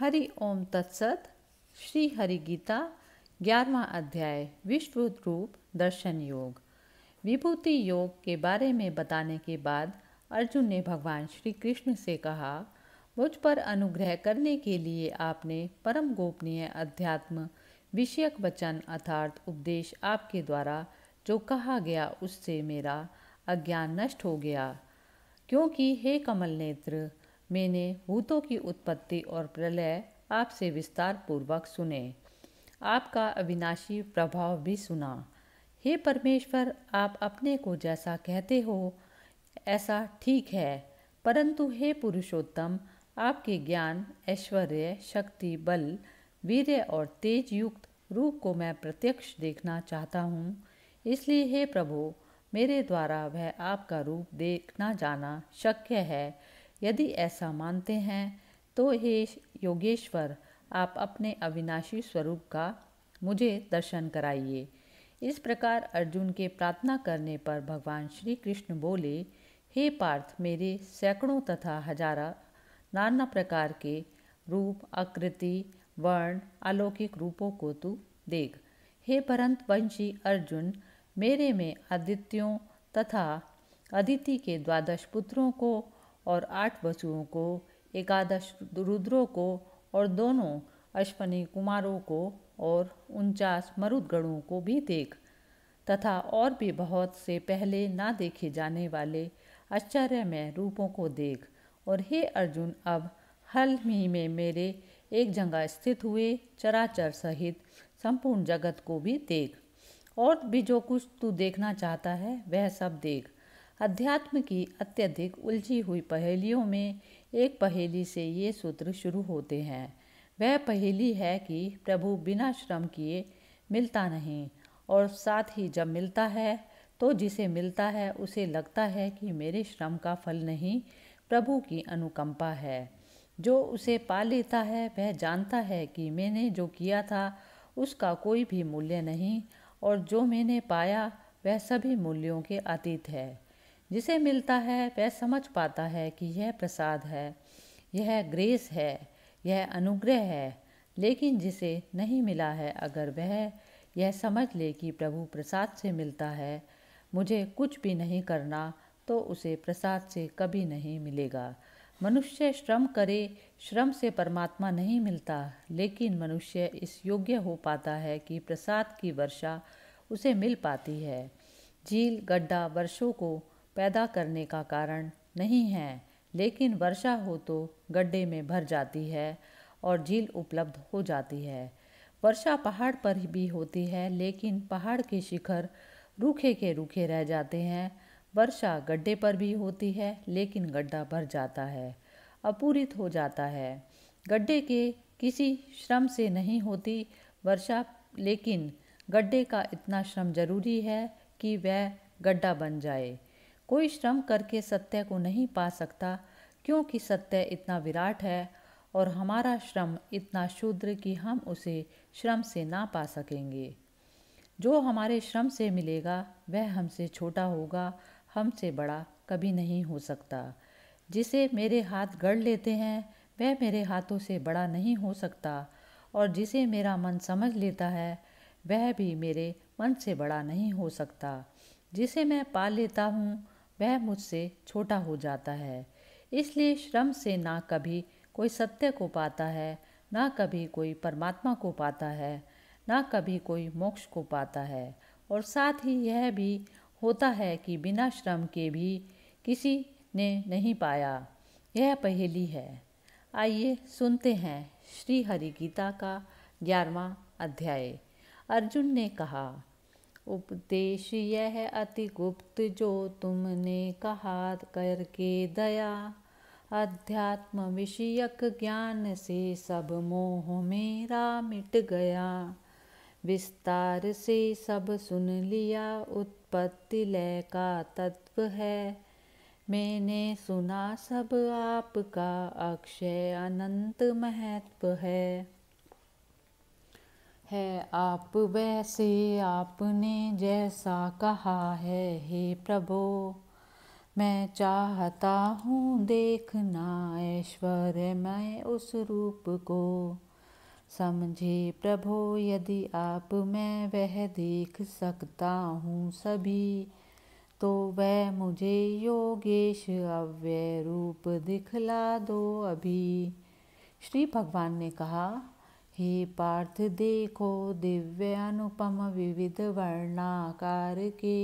हरि ओम तत्सत श्री हरि गीता ग्यारहवा अध्याय विश्व रूप दर्शन योग विभूति योग के बारे में बताने के बाद अर्जुन ने भगवान श्री कृष्ण से कहा मुझ पर अनुग्रह करने के लिए आपने परम गोपनीय अध्यात्म विषयक वचन अर्थात उपदेश आपके द्वारा जो कहा गया उससे मेरा अज्ञान नष्ट हो गया क्योंकि हे कमल नेत्र मैंने भूतों की उत्पत्ति और प्रलय आपसे विस्तार पूर्वक सुने आपका अविनाशी प्रभाव भी सुना हे परमेश्वर आप अपने को जैसा कहते हो ऐसा ठीक है परंतु हे पुरुषोत्तम आपके ज्ञान ऐश्वर्य शक्ति बल वीर्य और तेज युक्त रूप को मैं प्रत्यक्ष देखना चाहता हूँ इसलिए हे प्रभु मेरे द्वारा वह आपका रूप देखना जाना शक्य है यदि ऐसा मानते हैं तो हे योगेश्वर आप अपने अविनाशी स्वरूप का मुझे दर्शन कराइए इस प्रकार अर्जुन के प्रार्थना करने पर भगवान श्री कृष्ण बोले हे पार्थ मेरे सैकड़ों तथा हजारा नाना प्रकार के रूप आकृति वर्ण अलौकिक रूपों को तू देख हे परंत वंशी अर्जुन मेरे में आदित्यों तथा अदिति के द्वादश पुत्रों को और आठ वसुओं को एकादश रुद्रों को और दोनों अश्वनी कुमारों को और उनचास मरुदगणों को भी देख तथा और भी बहुत से पहले ना देखे जाने वाले आश्चर्यमय रूपों को देख और हे अर्जुन अब हल ही में मेरे एक जगह स्थित हुए चराचर सहित संपूर्ण जगत को भी देख और भी जो कुछ तू देखना चाहता है वह सब देख अध्यात्म की अत्यधिक उलझी हुई पहेलियों में एक पहेली से ये सूत्र शुरू होते हैं वह पहेली है कि प्रभु बिना श्रम किए मिलता नहीं और साथ ही जब मिलता है तो जिसे मिलता है उसे लगता है कि मेरे श्रम का फल नहीं प्रभु की अनुकंपा है जो उसे पा लेता है वह जानता है कि मैंने जो किया था उसका कोई भी मूल्य नहीं और जो मैंने पाया वह सभी मूल्यों के अतीत है जिसे मिलता है वह समझ पाता है कि यह प्रसाद है यह ग्रेस है यह अनुग्रह है लेकिन जिसे नहीं मिला है अगर वह यह समझ ले कि प्रभु प्रसाद से मिलता है मुझे कुछ भी नहीं करना तो उसे प्रसाद से कभी नहीं मिलेगा मनुष्य श्रम करे श्रम से परमात्मा नहीं मिलता लेकिन मनुष्य इस योग्य हो पाता है कि प्रसाद की वर्षा उसे मिल पाती है झील गड्ढा वर्षों को पैदा करने का कारण नहीं है लेकिन वर्षा हो तो गड्ढे में भर जाती है और झील उपलब्ध हो जाती है वर्षा पहाड़ पर भी होती है लेकिन पहाड़ के शिखर रूखे के रूखे रह जाते हैं वर्षा गड्ढे पर भी होती है लेकिन गड्ढा भर जाता है अपूरित हो जाता है गड्ढे के किसी श्रम से नहीं होती वर्षा लेकिन गड्ढे का इतना श्रम जरूरी है कि वह गड्ढा बन जाए कोई श्रम करके सत्य को नहीं पा सकता क्योंकि सत्य इतना विराट है और हमारा श्रम इतना शूद्र कि हम उसे श्रम से ना पा सकेंगे जो हमारे श्रम से मिलेगा वह हमसे छोटा होगा हमसे बड़ा कभी नहीं हो सकता जिसे मेरे हाथ गढ़ लेते हैं वह मेरे हाथों से बड़ा नहीं हो सकता और जिसे मेरा मन समझ लेता है वह भी मेरे मन से बड़ा नहीं हो सकता जिसे मैं पा लेता हूँ वह मुझसे छोटा हो जाता है इसलिए श्रम से ना कभी कोई सत्य को पाता है ना कभी कोई परमात्मा को पाता है ना कभी कोई मोक्ष को पाता है और साथ ही यह भी होता है कि बिना श्रम के भी किसी ने नहीं पाया यह पहेली है आइए सुनते हैं श्री हरि गीता का ग्यारहवा अध्याय अर्जुन ने कहा उपदेश यह अति गुप्त जो तुमने कहा करके दया अध्यात्म विषयक ज्ञान से सब मोह मेरा मिट गया विस्तार से सब सुन लिया उत्पत्ति लय का तत्व है मैंने सुना सब आपका अक्षय अनंत महत्व है है आप वैसे आपने जैसा कहा है हे प्रभो मैं चाहता हूँ देखना ऐश्वर्य मैं उस रूप को समझे प्रभो यदि आप मैं वह देख सकता हूँ सभी तो वह मुझे योगेश अव्यय रूप दिखला दो अभी श्री भगवान ने कहा हे पार्थ देखो दिव्य अनुपम विविध वर्णाकार के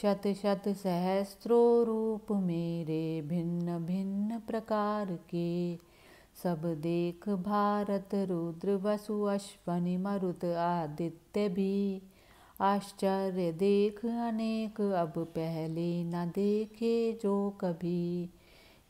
शत शत सहस्रो रूप मेरे भिन्न भिन्न प्रकार के सब देख भारत रुद्र वसु अश्वनि मरुत आदित्य भी आश्चर्य देख अनेक अब पहले न देखे जो कभी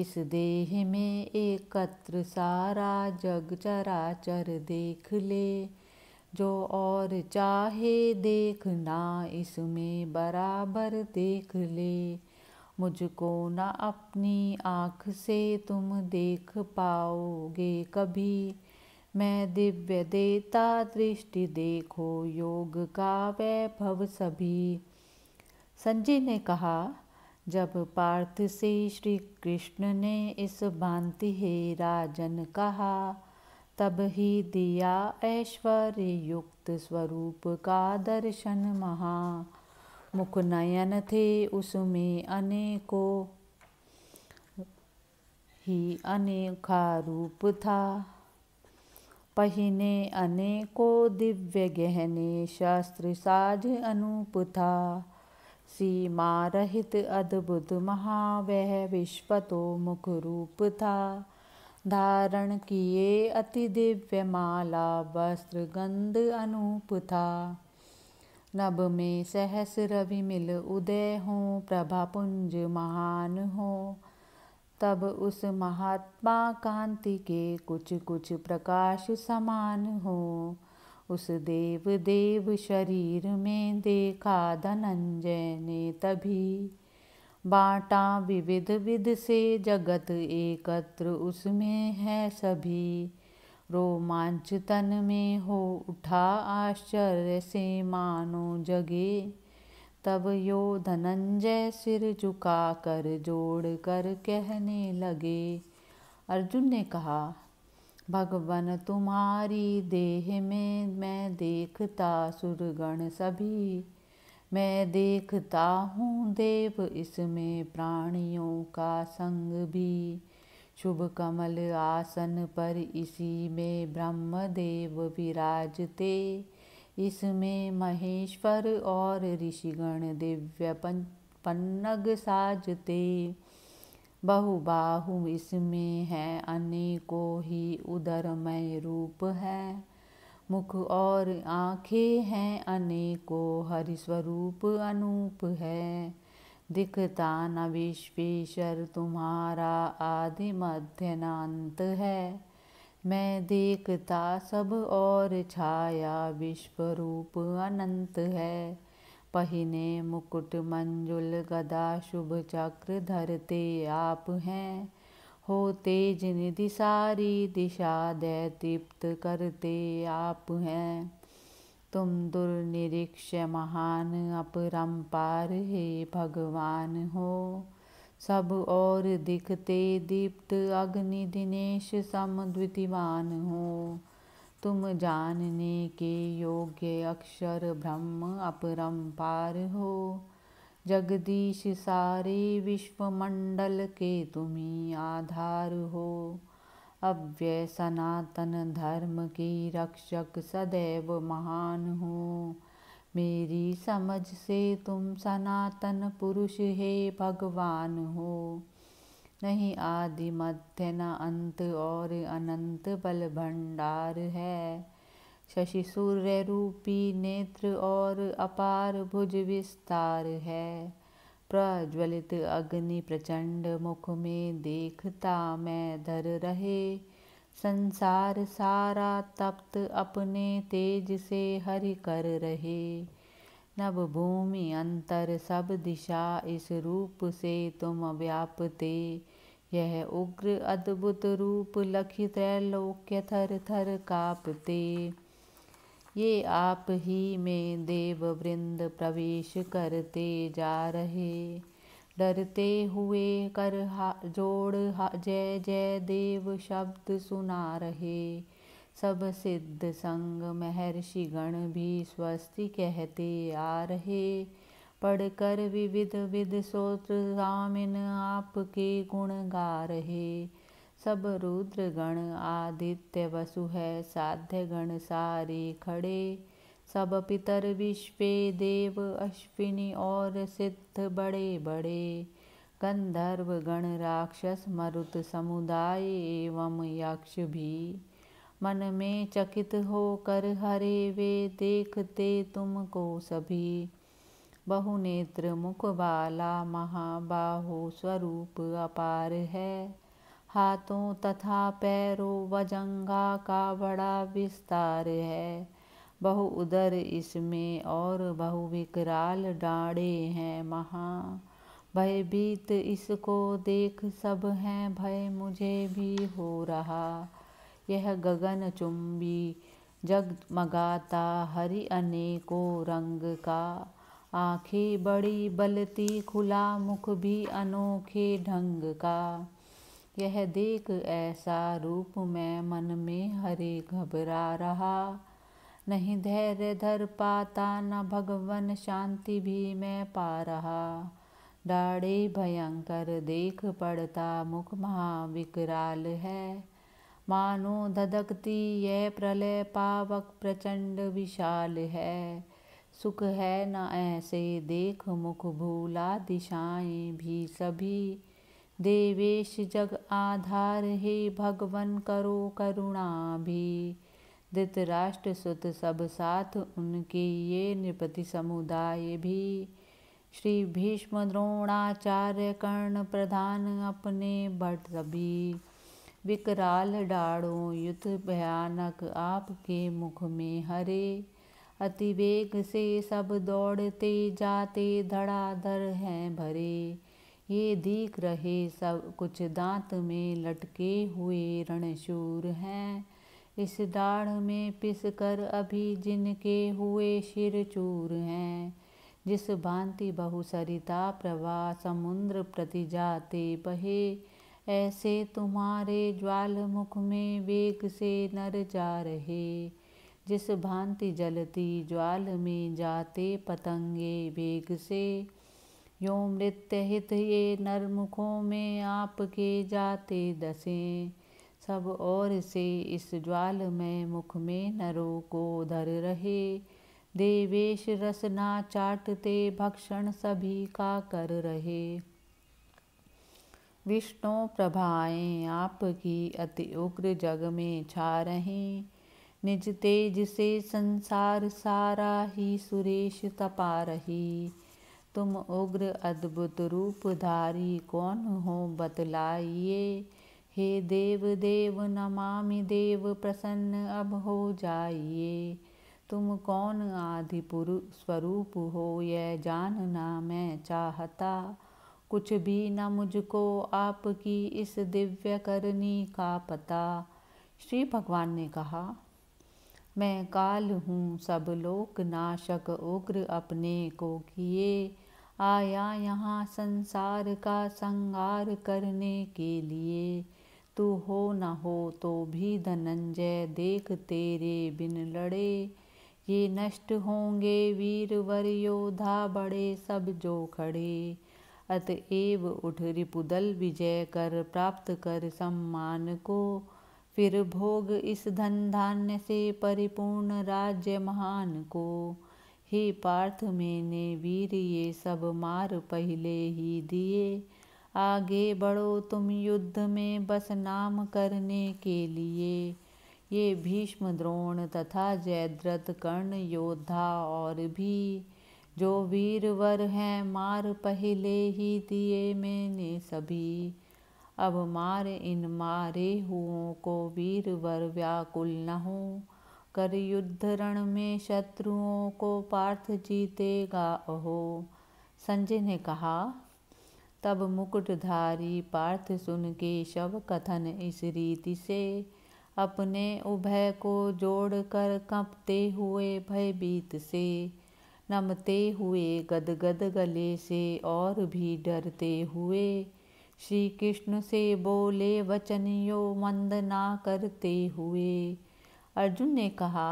इस देह में एकत्र सारा जग चराचर देख ले जो और चाहे देखना इसमें बराबर देख ले मुझको ना अपनी आँख से तुम देख पाओगे कभी मैं दिव्य देता दृष्टि देखो योग का वैभव सभी संजय ने कहा जब पार्थ से श्री कृष्ण ने इस भांति हे राजन कहा तब ही दिया ऐश्वर्य युक्त स्वरूप का दर्शन महा मुख नयन थे उसमें अनेकों ही अनेखा रूप था पहने अनेकों दिव्य गहने शास्त्र साज अनूप था सीमा रहित अद्भुत महावह विश्व तो मुख रूप था धारण किए अति दिव्य माला वस्त्र गंध अनूप था नभ में सहस रवि मिल उदय हो प्रभा पुंज महान हो तब उस महात्मा कांति के कुछ कुछ प्रकाश समान हो उस देव देव शरीर में देखा धनंजय ने तभी बाटा विविध विध से जगत एकत्र उसमें है सभी रोमांच तन में हो उठा आश्चर्य से मानो जगे तब यो धनंजय सिर झुका कर जोड़ कर कहने लगे अर्जुन ने कहा भगवन तुम्हारी देह में मैं देखता सुरगण सभी मैं देखता हूँ देव इसमें प्राणियों का संग भी शुभ कमल आसन पर इसी में ब्रह्म देव विराजते इसमें महेश्वर और ऋषिगण दिव्य पन्नग साजते बहुबाहु इसमें है अनेकों ही उदरमय रूप है मुख और आँखें हैं अनेकों हरिस्वरूप अनूप है दिखता न विश्वेश्वर तुम्हारा आदि मध्यनांत है मैं देखता सब और छाया विश्वरूप अनंत है पहिने मुकुट मंजुल गदा शुभ चक्र धरते आप हैं हो तेज निधि सारी दिशा दय तृप्त करते आप हैं तुम दुर्निरीक्ष महान अपरम्पार हे भगवान हो सब और दिखते दीप्त अग्नि दिनेश सम द्वितिमान हो तुम जानने के योग्य अक्षर ब्रह्म अपरम्पार हो जगदीश सारे विश्वमंडल के तुम्ही आधार हो अव्यय सनातन धर्म के रक्षक सदैव महान हो मेरी समझ से तुम सनातन पुरुष हे भगवान हो नहीं आदि मध्य न अंत और अनंत बल भंडार है शशि सूर्य रूपी नेत्र और अपार भुज विस्तार है प्रज्वलित अग्नि प्रचंड मुख में देखता मैं धर रहे संसार सारा तप्त अपने तेज से हरि कर रहे नव भूमि अंतर सब दिशा इस रूप से तुम व्यापते यह उग्र अद्भुत रूप लख त्रैलोक्य थर थर कापते ये आप ही में देव वृंद प्रवेश करते जा रहे डरते हुए कर हा, जोड़ हा, जय जय देव शब्द सुना रहे सब सिद्ध संग महर्षि गण भी स्वस्ति कहते आ रहे पढ़कर विविध विध सोत रामिन आपके गुण गा रहे सब रुद्र गण आदित्य वसु है साध्य गण सारे खड़े सब पितर विश्व देव अश्विनी और सिद्ध बड़े बड़े गंधर्व गण राक्षस मरुत समुदाय एवं यक्ष भी मन में चकित होकर हरे वे देखते तुमको सभी बहुनेत्र मुख वाला महाबाहु स्वरूप अपार है हाथों तथा पैरों व जंगा का बड़ा विस्तार है बहु उदर इसमें और बहु विकराल डाड़े हैं महा भयभीत इसको देख सब हैं भय मुझे भी हो रहा यह गगन जग जगमगाता हरि अनेकों रंग का आंखें बड़ी बलती खुला मुख भी अनोखे ढंग का यह देख ऐसा रूप मैं मन में हरे घबरा रहा नहीं धैर्य धर पाता न भगवन शांति भी मैं पा रहा डाढ़े भयंकर देख पड़ता मुख महाविकराल है मानो धधकती यह प्रलय पावक प्रचंड विशाल है सुख है न ऐसे देख मुख भूला दिशाएं भी सभी देवेश जग आधार हे भगवन करो करुणा भी धृतराष्ट्र सुत सब साथ उनके ये नृपति समुदाय भी श्री भीष्म द्रोणाचार्य कर्ण प्रधान अपने बट सभी विकराल डाढ़ों युद्ध भयानक आपके मुख में हरे अतिवेग से सब दौड़ते जाते धड़ाधड़ हैं भरे ये दिख रहे सब कुछ दांत में लटके हुए रणशूर हैं इस डाढ़ में पिस कर अभी जिनके हुए शिर चूर हैं जिस भांति बहुसरिता प्रवाह समुद्र प्रति जाते बहे ऐसे तुम्हारे ज्वालमुख में वेग से नर जा रहे जिस भांति जलती ज्वाल में जाते पतंगे वेग से यो मृत्य हित ये नरमुखों में आपके जाते दसे सब और से इस ज्वाल में मुख में नरों को धर रहे देवेश रसना चाटते भक्षण सभी का कर रहे विष्णु प्रभाएं आपकी अति उग्र जग में छा रहे निज तेज से संसार सारा ही सुरेश तपा रही तुम उग्र अद्भुत रूप धारी कौन हो बतलाइए हे देव देव नमामि देव प्रसन्न अब हो जाइए तुम कौन आदि स्वरूप हो यह जानना मैं चाहता कुछ भी न मुझको आपकी इस दिव्य करनी का पता श्री भगवान ने कहा मैं काल हूँ सब लोक नाशक उग्र अपने को किए आया यहाँ संसार का संगार करने के लिए तू हो न हो तो भी धनंजय देख तेरे बिन लड़े ये नष्ट होंगे वीर वर योद्धा बड़े सब जो खड़े अतएव उठ रिपुदल विजय कर प्राप्त कर सम्मान को फिर भोग इस धन धान्य से परिपूर्ण राज्य महान को हे पार्थ मैंने वीर ये सब मार पहले ही दिए आगे बढ़ो तुम युद्ध में बस नाम करने के लिए ये भीष्म द्रोण तथा जयद्रथ कर्ण योद्धा और भी जो वीरवर हैं मार पहले ही दिए मैंने सभी अब मार इन मारे हुओं को वीरवर व्याकुल न हो कर युद्ध रण में शत्रुओं को पार्थ जीतेगा अहो संजय ने कहा तब मुकुटधारी पार्थ सुन के शव कथन इस रीति से अपने उभय को जोड़कर कंपते हुए भयभीत से नमते हुए गदगद गले से और भी डरते हुए श्री कृष्ण से बोले यो मंद ना करते हुए अर्जुन ने कहा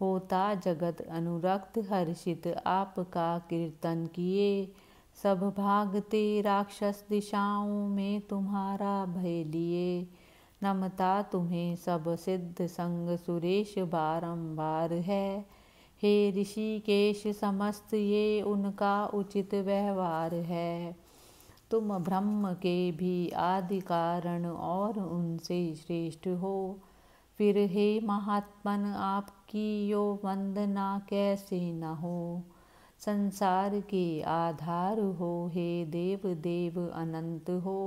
होता जगत अनुरक्त हर्षित आपका कीर्तन किए सब भागते राक्षस दिशाओं में तुम्हारा भय लिए नमता तुम्हें सब सिद्ध संग सुरेश बारंबार है हे ऋषिकेश समस्त ये उनका उचित व्यवहार है तुम ब्रह्म के भी आदि कारण और उनसे श्रेष्ठ हो फिर हे महात्मन आपकी यो वंदना कैसे न हो संसार के आधार हो हे देव देव अनंत हो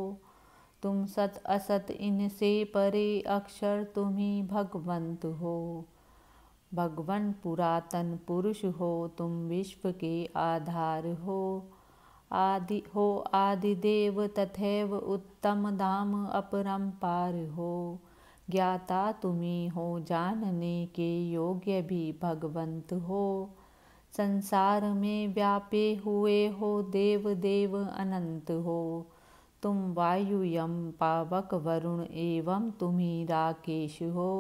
तुम सत असत इनसे परे अक्षर तुम्ही भगवंत हो भगवान पुरातन पुरुष हो तुम विश्व के आधार हो आदि हो आदि देव तथैव उत्तम धाम पार हो ज्ञाता तुम्हें हो जानने के योग्य भी भगवंत हो संसार में व्यापे हुए हो देव देव अनंत हो तुम वायु यम पावक वरुण एवं तुम्ही राकेश हो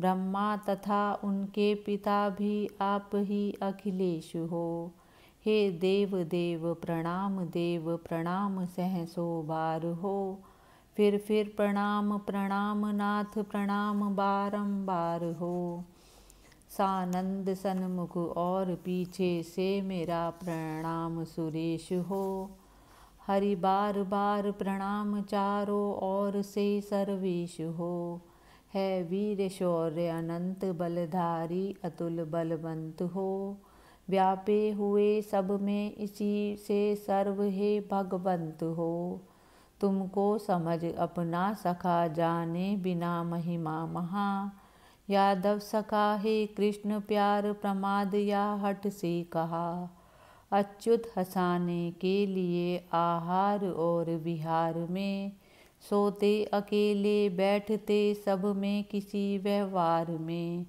ब्रह्मा तथा उनके पिता भी आप ही अखिलेश हो हे देव देव प्रणाम देव प्रणाम सहसो बार हो फिर फिर प्रणाम प्रणाम नाथ प्रणाम बारंबार हो सानंद सन्मुख और पीछे से मेरा प्रणाम सुरेश हो हरि बार बार प्रणाम चारों और से सर्वेश हो है वीर शौर्य अनंत बलधारी अतुल बलवंत हो व्यापे हुए सब में इसी से सर्व हे भगवंत हो तुमको समझ अपना सखा जाने बिना महिमा महा यादव सखा हे कृष्ण प्यार प्रमाद या हट से कहा अच्युत हसाने के लिए आहार और विहार में सोते अकेले बैठते सब में किसी व्यवहार में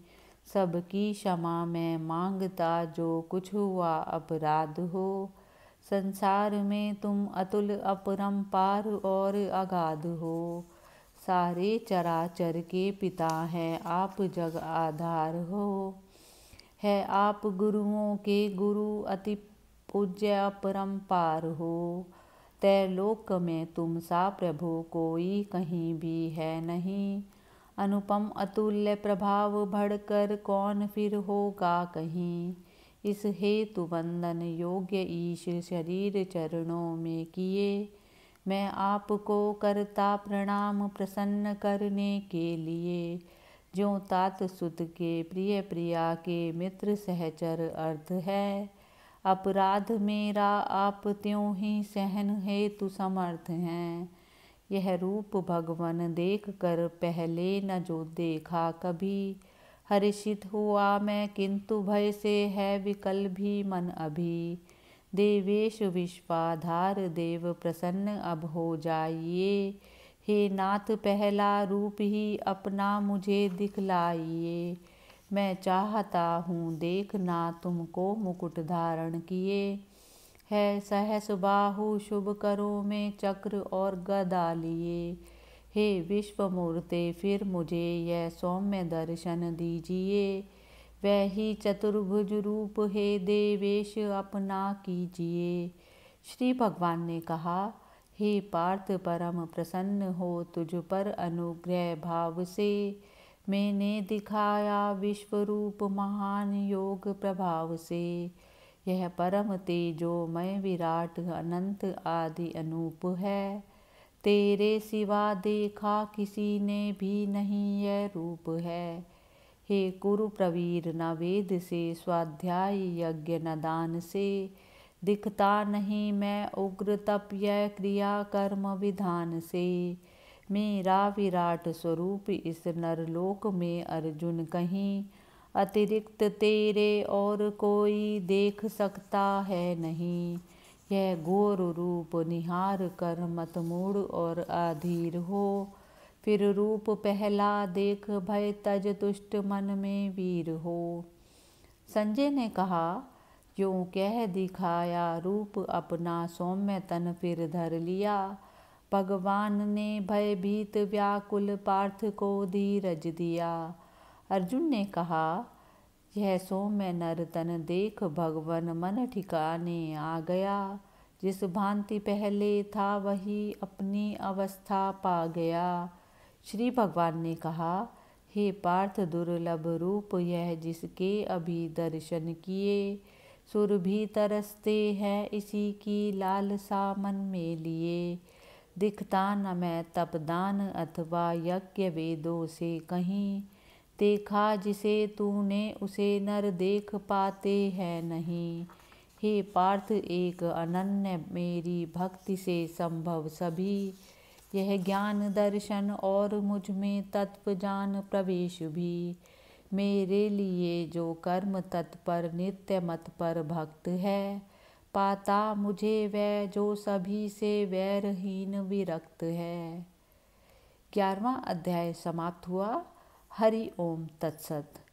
सबकी क्षमा मैं मांगता जो कुछ हुआ अपराध हो संसार में तुम अतुल अपरम्पार और अगाध हो सारे चराचर के पिता हैं आप जग आधार हो है आप गुरुओं के गुरु अति पूज्य अपरम्पार हो त्रैलोक में तुम सा प्रभु कोई कहीं भी है नहीं अनुपम अतुल्य प्रभाव भड़कर कौन फिर होगा कहीं इस हेतु वंदन योग्य ईश शरीर चरणों में किए मैं आपको करता प्रणाम प्रसन्न करने के लिए जो तात सुत के प्रिय प्रिया के मित्र सहचर अर्थ है अपराध मेरा आप त्यों ही सहन हेतु समर्थ हैं यह रूप भगवन देख कर पहले न जो देखा कभी हर्षित हुआ मैं किंतु भय से है विकल भी मन अभी देवेश विश्वाधार देव प्रसन्न अब हो जाइए हे नाथ पहला रूप ही अपना मुझे दिखलाइए मैं चाहता हूँ देखना तुमको मुकुट धारण किए है सहस बाहु शुभ करो में चक्र और गदा लिए हे विश्व मूर्ते फिर मुझे यह सौम्य दर्शन दीजिए वह ही चतुर्भुज रूप हे देवेश अपना कीजिए श्री भगवान ने कहा हे पार्थ परम प्रसन्न हो तुझ पर अनुग्रह भाव से मैंने दिखाया विश्व रूप महान योग प्रभाव से यह परम तेजो मैं विराट अनंत आदि अनूप है तेरे सिवा देखा किसी ने भी नहीं यह रूप है हे कुरु प्रवीर न वेद से स्वाध्याय यज्ञ न दान से दिखता नहीं मैं उग्र तप यह क्रिया कर्म विधान से मेरा विराट स्वरूप इस नरलोक में अर्जुन कहीं अतिरिक्त तेरे और कोई देख सकता है नहीं यह घोर रूप निहार कर मत मूड़ और अधीर हो फिर रूप पहला देख भय तज तुष्ट मन में वीर हो संजय ने कहा यूं कह दिखाया रूप अपना सौम्य तन फिर धर लिया भगवान ने भयभीत व्याकुल पार्थ को धीरज दिया अर्जुन ने कहा यह सौम्य नरतन देख भगवान मन ठिकाने आ गया जिस भांति पहले था वही अपनी अवस्था पा गया श्री भगवान ने कहा हे पार्थ दुर्लभ रूप यह जिसके अभी दर्शन किए सुर भी तरसते हैं इसी की लालसा मन में लिए दिखता न मैं तपदान अथवा यज्ञ वेदों से कहीं देखा जिसे तूने उसे नर देख पाते हैं नहीं हे पार्थ एक अनन्य मेरी भक्ति से संभव सभी यह ज्ञान दर्शन और मुझ में तत्व जान प्रवेश भी मेरे लिए जो कर्म तत्पर नित्य मत पर भक्त है पाता मुझे वह जो सभी से वैरहीन विरक्त है ग्यारहवा अध्याय समाप्त हुआ हरि ओम तत्सत